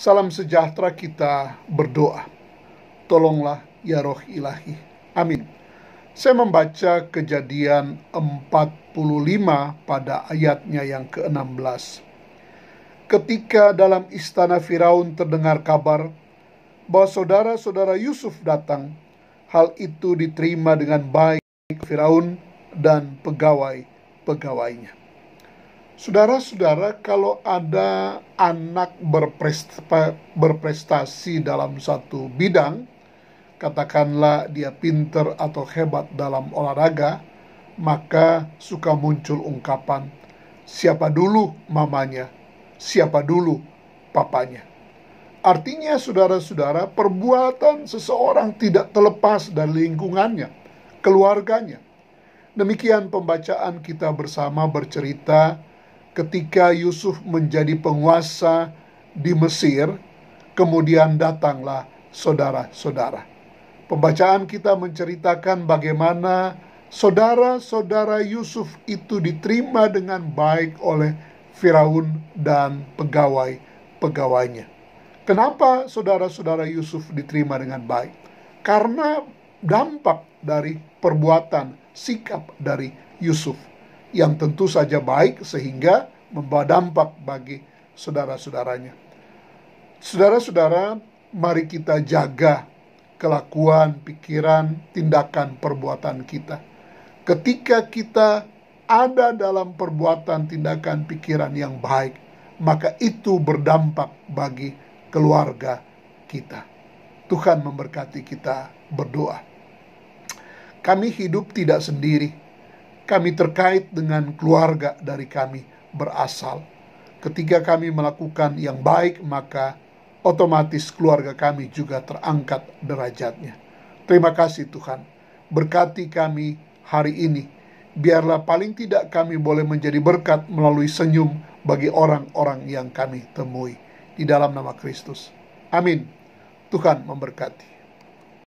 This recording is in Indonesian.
Salam sejahtera kita berdoa. Tolonglah ya roh ilahi. Amin. Saya membaca kejadian 45 pada ayatnya yang ke-16. Ketika dalam istana Firaun terdengar kabar bahwa saudara-saudara Yusuf datang, hal itu diterima dengan baik Firaun dan pegawai-pegawainya. Saudara-saudara, kalau ada anak berprestasi dalam satu bidang, katakanlah dia pinter atau hebat dalam olahraga, maka suka muncul ungkapan, siapa dulu mamanya, siapa dulu papanya. Artinya, saudara-saudara, perbuatan seseorang tidak terlepas dari lingkungannya, keluarganya. Demikian pembacaan kita bersama bercerita ketika Yusuf menjadi penguasa di Mesir, kemudian datanglah saudara-saudara. Pembacaan kita menceritakan bagaimana saudara-saudara Yusuf itu diterima dengan baik oleh Firaun dan pegawai-pegawainya. Kenapa saudara-saudara Yusuf diterima dengan baik? Karena dampak dari perbuatan sikap dari Yusuf yang tentu saja baik sehingga membawa dampak bagi saudara-saudaranya. Saudara-saudara, mari kita jaga kelakuan, pikiran, tindakan, perbuatan kita. Ketika kita ada dalam perbuatan, tindakan, pikiran yang baik, maka itu berdampak bagi keluarga kita. Tuhan memberkati kita berdoa. Kami hidup tidak sendiri kami terkait dengan keluarga dari kami berasal. Ketika kami melakukan yang baik, maka otomatis keluarga kami juga terangkat derajatnya. Terima kasih Tuhan. Berkati kami hari ini. Biarlah paling tidak kami boleh menjadi berkat melalui senyum bagi orang-orang yang kami temui. Di dalam nama Kristus. Amin. Tuhan memberkati.